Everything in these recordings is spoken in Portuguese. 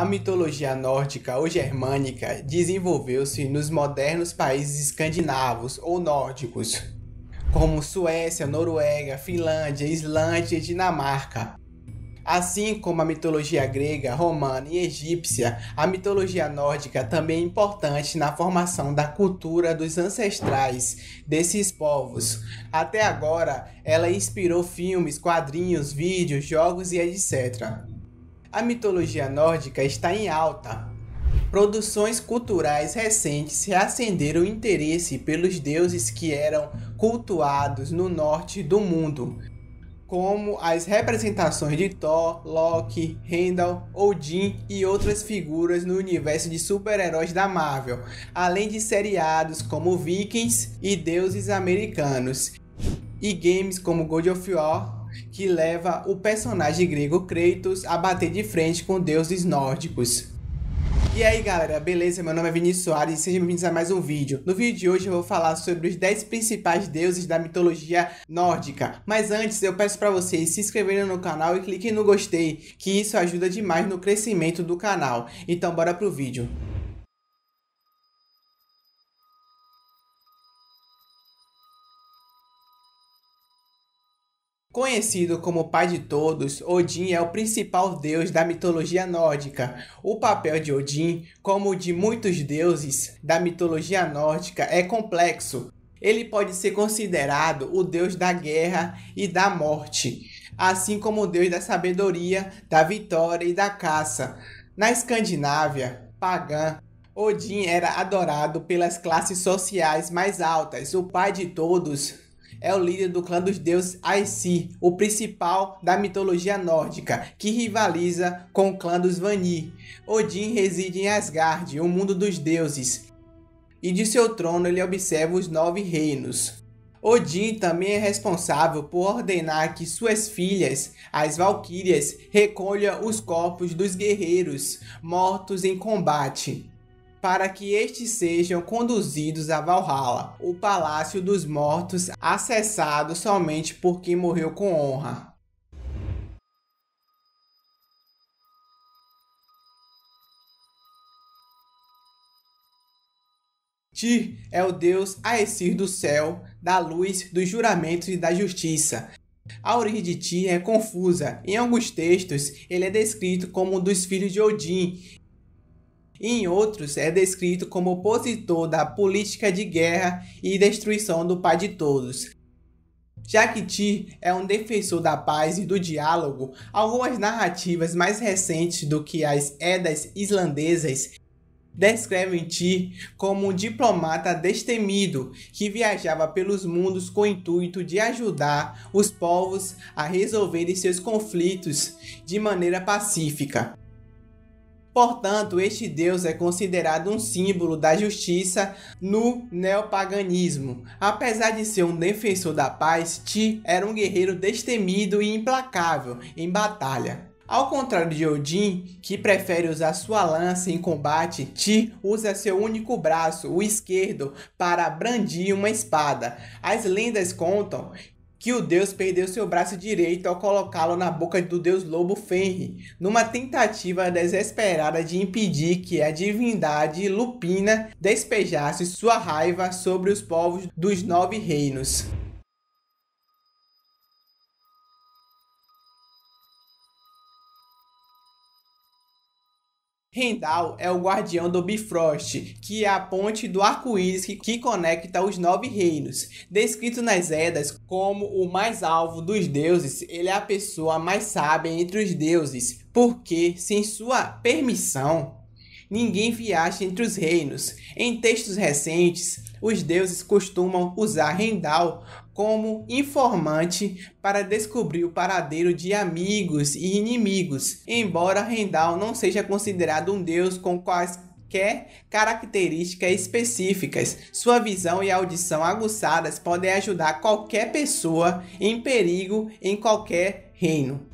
A mitologia nórdica ou germânica desenvolveu-se nos modernos países escandinavos ou nórdicos, como Suécia, Noruega, Finlândia, Islândia e Dinamarca. Assim como a mitologia grega, romana e egípcia, a mitologia nórdica também é importante na formação da cultura dos ancestrais desses povos. Até agora, ela inspirou filmes, quadrinhos, vídeos, jogos e etc. A mitologia nórdica está em alta. Produções culturais recentes reacenderam o interesse pelos deuses que eram cultuados no norte do mundo, como as representações de Thor, Loki, Heimdall, Odin e outras figuras no universo de super-heróis da Marvel, além de seriados como Vikings e Deuses Americanos, e games como God of War que leva o personagem grego Kratos a bater de frente com deuses nórdicos. E aí galera, beleza? Meu nome é Vinícius Soares e sejam bem-vindos a mais um vídeo. No vídeo de hoje eu vou falar sobre os 10 principais deuses da mitologia nórdica. Mas antes eu peço para vocês se inscreverem no canal e cliquem no gostei, que isso ajuda demais no crescimento do canal. Então bora pro vídeo. Conhecido como pai de todos, Odin é o principal deus da mitologia nórdica. O papel de Odin, como o de muitos deuses da mitologia nórdica, é complexo. Ele pode ser considerado o deus da guerra e da morte, assim como o deus da sabedoria, da vitória e da caça. Na Escandinávia, pagã, Odin era adorado pelas classes sociais mais altas, o pai de todos é o líder do clã dos deuses Aesir, o principal da mitologia nórdica, que rivaliza com o clã dos Vanir. Odin reside em Asgard, o mundo dos deuses, e de seu trono ele observa os nove reinos. Odin também é responsável por ordenar que suas filhas, as Valquírias, recolham os corpos dos guerreiros mortos em combate para que estes sejam conduzidos a Valhalla, o palácio dos mortos, acessado somente por quem morreu com honra. Tyr é o deus Aesir do céu, da luz, dos juramentos e da justiça. A origem de Tyr é confusa. Em alguns textos, ele é descrito como um dos filhos de Odin em outros, é descrito como opositor da política de guerra e destruição do Pai de Todos. Já que Tyr é um defensor da paz e do diálogo, algumas narrativas mais recentes do que as Edas islandesas descrevem Tyr como um diplomata destemido que viajava pelos mundos com o intuito de ajudar os povos a resolverem seus conflitos de maneira pacífica. Portanto, este deus é considerado um símbolo da justiça no neopaganismo. Apesar de ser um defensor da paz, Ti era um guerreiro destemido e implacável em batalha. Ao contrário de Odin, que prefere usar sua lança em combate, Ti usa seu único braço, o esquerdo, para brandir uma espada. As lendas contam que o deus perdeu seu braço direito ao colocá-lo na boca do deus lobo Fenri, numa tentativa desesperada de impedir que a divindade Lupina despejasse sua raiva sobre os povos dos nove reinos. Rendal é o guardião do Bifrost, que é a ponte do arco-íris que conecta os nove reinos. Descrito nas Edas como o mais alvo dos deuses, ele é a pessoa mais sábia entre os deuses, porque, sem sua permissão, ninguém viaja entre os reinos. Em textos recentes, os deuses costumam usar Rendal como informante para descobrir o paradeiro de amigos e inimigos, embora Rendal não seja considerado um deus com quaisquer características específicas. Sua visão e audição aguçadas podem ajudar qualquer pessoa em perigo em qualquer reino.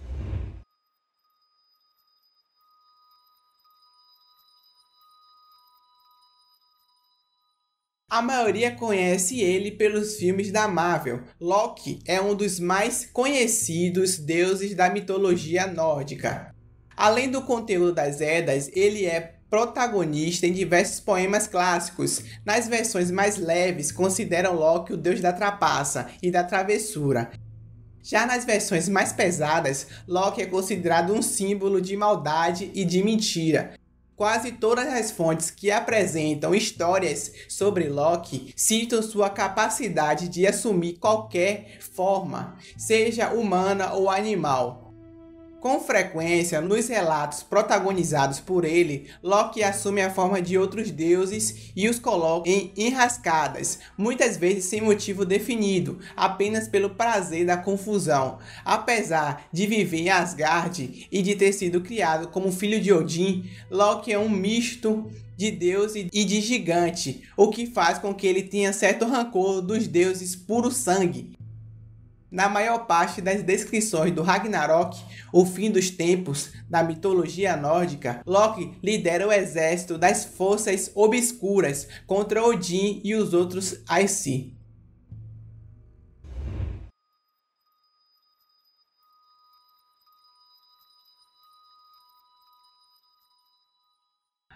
A maioria conhece ele pelos filmes da Marvel. Loki é um dos mais conhecidos deuses da mitologia nórdica. Além do conteúdo das Edas, ele é protagonista em diversos poemas clássicos. Nas versões mais leves, consideram Loki o deus da trapaça e da travessura. Já nas versões mais pesadas, Loki é considerado um símbolo de maldade e de mentira. Quase todas as fontes que apresentam histórias sobre Loki citam sua capacidade de assumir qualquer forma, seja humana ou animal, com frequência, nos relatos protagonizados por ele, Loki assume a forma de outros deuses e os coloca em enrascadas, muitas vezes sem motivo definido, apenas pelo prazer da confusão. Apesar de viver em Asgard e de ter sido criado como filho de Odin, Loki é um misto de deus e de gigante, o que faz com que ele tenha certo rancor dos deuses puro sangue. Na maior parte das descrições do Ragnarok, o fim dos tempos, da mitologia nórdica, Loki lidera o exército das forças obscuras contra Odin e os outros Aesir.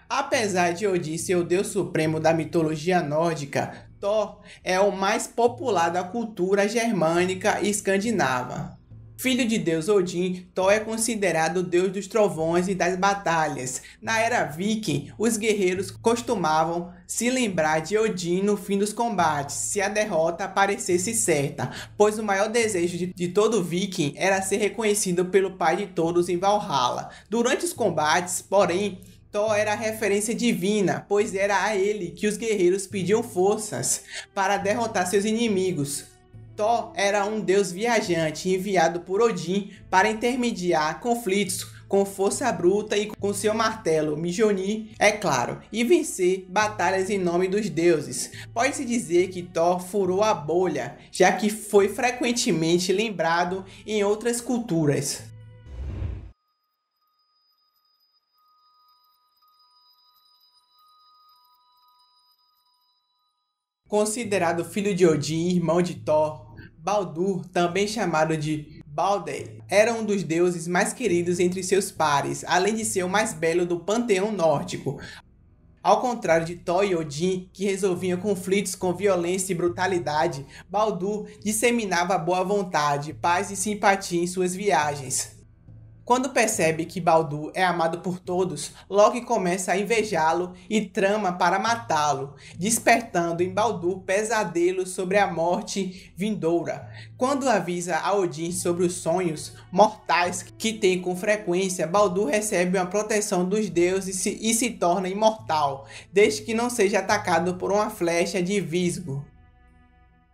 Apesar de Odin ser o deus supremo da mitologia nórdica, Thor é o mais popular da cultura germânica e escandinava. Filho de deus Odin, Thor é considerado o deus dos trovões e das batalhas. Na era viking, os guerreiros costumavam se lembrar de Odin no fim dos combates, se a derrota parecesse certa, pois o maior desejo de, de todo viking era ser reconhecido pelo pai de todos em Valhalla. Durante os combates, porém, Thor era a referência divina, pois era a ele que os guerreiros pediam forças para derrotar seus inimigos. Thor era um deus viajante enviado por Odin para intermediar conflitos com força bruta e com seu martelo, Mjolnir, é claro, e vencer batalhas em nome dos deuses. Pode-se dizer que Thor furou a bolha, já que foi frequentemente lembrado em outras culturas. Considerado filho de Odin, irmão de Thor, Baldur, também chamado de Balder, era um dos deuses mais queridos entre seus pares, além de ser o mais belo do panteão nórdico. Ao contrário de Thor e Odin, que resolviam conflitos com violência e brutalidade, Baldur disseminava boa vontade, paz e simpatia em suas viagens. Quando percebe que Baldur é amado por todos, Loki começa a invejá-lo e trama para matá-lo, despertando em Baldur pesadelos sobre a morte vindoura. Quando avisa a Odin sobre os sonhos mortais que tem com frequência, Baldur recebe uma proteção dos deuses e se, e se torna imortal, desde que não seja atacado por uma flecha de Visgo.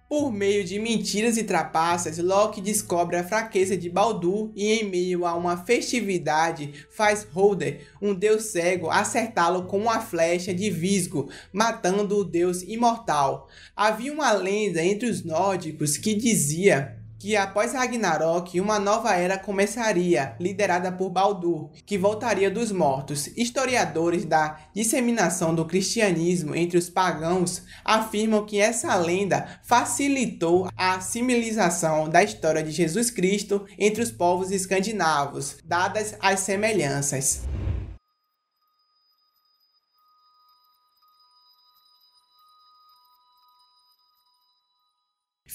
Por meio de mentiras e trapaças, Loki descobre a fraqueza de Baldur e, em meio a uma festividade, faz Holder, um deus cego, acertá-lo com uma flecha de visgo, matando o deus imortal. Havia uma lenda entre os nórdicos que dizia que após Ragnarok uma nova era começaria, liderada por Baldur, que voltaria dos mortos. Historiadores da disseminação do cristianismo entre os pagãos afirmam que essa lenda facilitou a civilização da história de Jesus Cristo entre os povos escandinavos, dadas as semelhanças.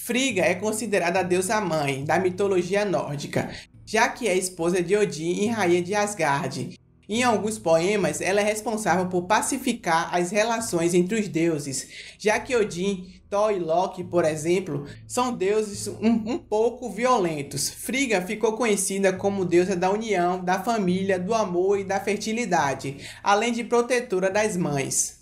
Frigga é considerada a deusa mãe da mitologia nórdica, já que é esposa de Odin e rainha de Asgard. Em alguns poemas, ela é responsável por pacificar as relações entre os deuses, já que Odin, Thor e Loki, por exemplo, são deuses um, um pouco violentos. Frigga ficou conhecida como deusa da união, da família, do amor e da fertilidade, além de protetora das mães.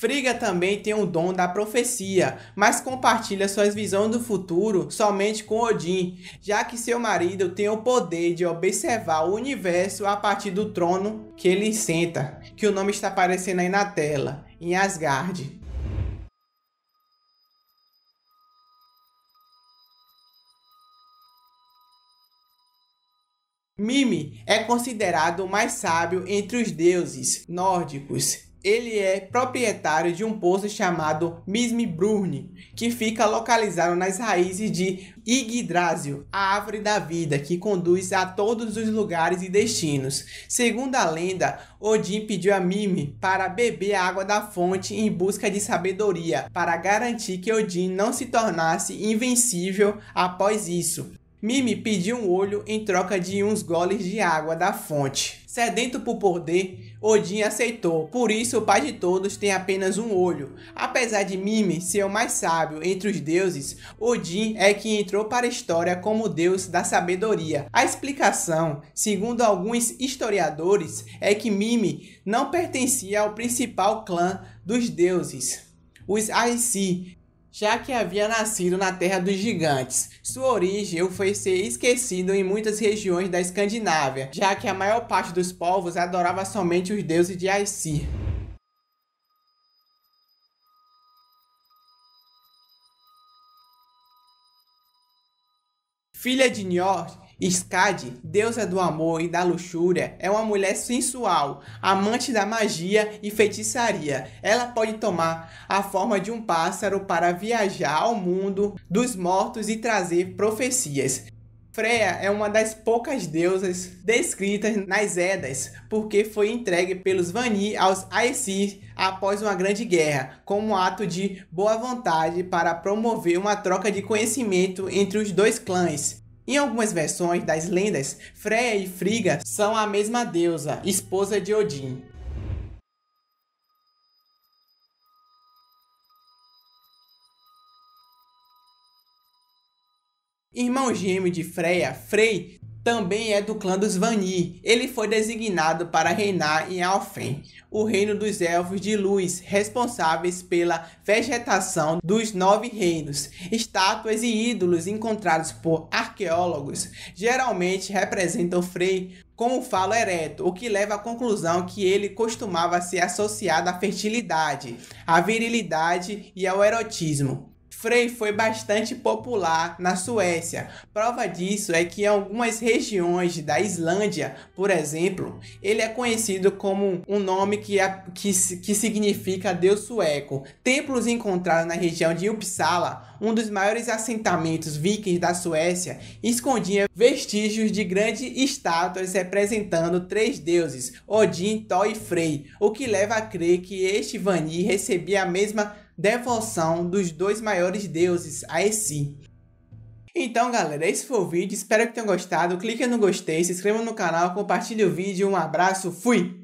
Friga também tem o dom da profecia, mas compartilha suas visões do futuro somente com Odin, já que seu marido tem o poder de observar o universo a partir do trono que ele senta, que o nome está aparecendo aí na tela, em Asgard. Mimi é considerado o mais sábio entre os deuses nórdicos ele é proprietário de um poço chamado Mismibrune, que fica localizado nas raízes de Yggdrasil, a árvore da vida que conduz a todos os lugares e destinos. Segundo a lenda, Odin pediu a Mimi para beber a água da fonte em busca de sabedoria, para garantir que Odin não se tornasse invencível após isso. Mimi pediu um olho em troca de uns goles de água da fonte. Sedento por poder, Odin aceitou, por isso o pai de todos tem apenas um olho. Apesar de Mime ser o mais sábio entre os deuses, Odin é que entrou para a história como o deus da sabedoria. A explicação, segundo alguns historiadores, é que Mime não pertencia ao principal clã dos deuses, os Aesir, já que havia nascido na terra dos gigantes. Sua origem foi ser esquecido em muitas regiões da Escandinávia, já que a maior parte dos povos adorava somente os deuses de Aesir. Filha de Njord, Skadi, deusa do amor e da luxúria, é uma mulher sensual, amante da magia e feitiçaria. Ela pode tomar a forma de um pássaro para viajar ao mundo dos mortos e trazer profecias. Freya é uma das poucas deusas descritas nas Edas, porque foi entregue pelos Vani aos Aesir após uma grande guerra, como ato de boa vontade para promover uma troca de conhecimento entre os dois clãs. Em algumas versões das lendas, Freya e Frigga são a mesma deusa, esposa de Odin. Irmão gêmeo de Freya, Frey, também é do clã dos Vanir. Ele foi designado para reinar em Alfen, o reino dos elfos de luz, responsáveis pela vegetação dos nove reinos. Estátuas e ídolos encontrados por arqueólogos geralmente representam Frey com o falo ereto, o que leva à conclusão que ele costumava ser associado à fertilidade, à virilidade e ao erotismo. Frey foi bastante popular na Suécia. Prova disso é que em algumas regiões da Islândia, por exemplo, ele é conhecido como um nome que, é, que, que significa Deus sueco. Templos encontrados na região de Uppsala, um dos maiores assentamentos vikings da Suécia, escondiam vestígios de grandes estátuas representando três deuses, Odin, Thor e Frey, o que leva a crer que este vanni recebia a mesma devoção dos dois maiores deuses a esse. Então, galera, esse foi o vídeo. Espero que tenham gostado. Clique no gostei, se inscreva no canal, compartilhe o vídeo. Um abraço, fui!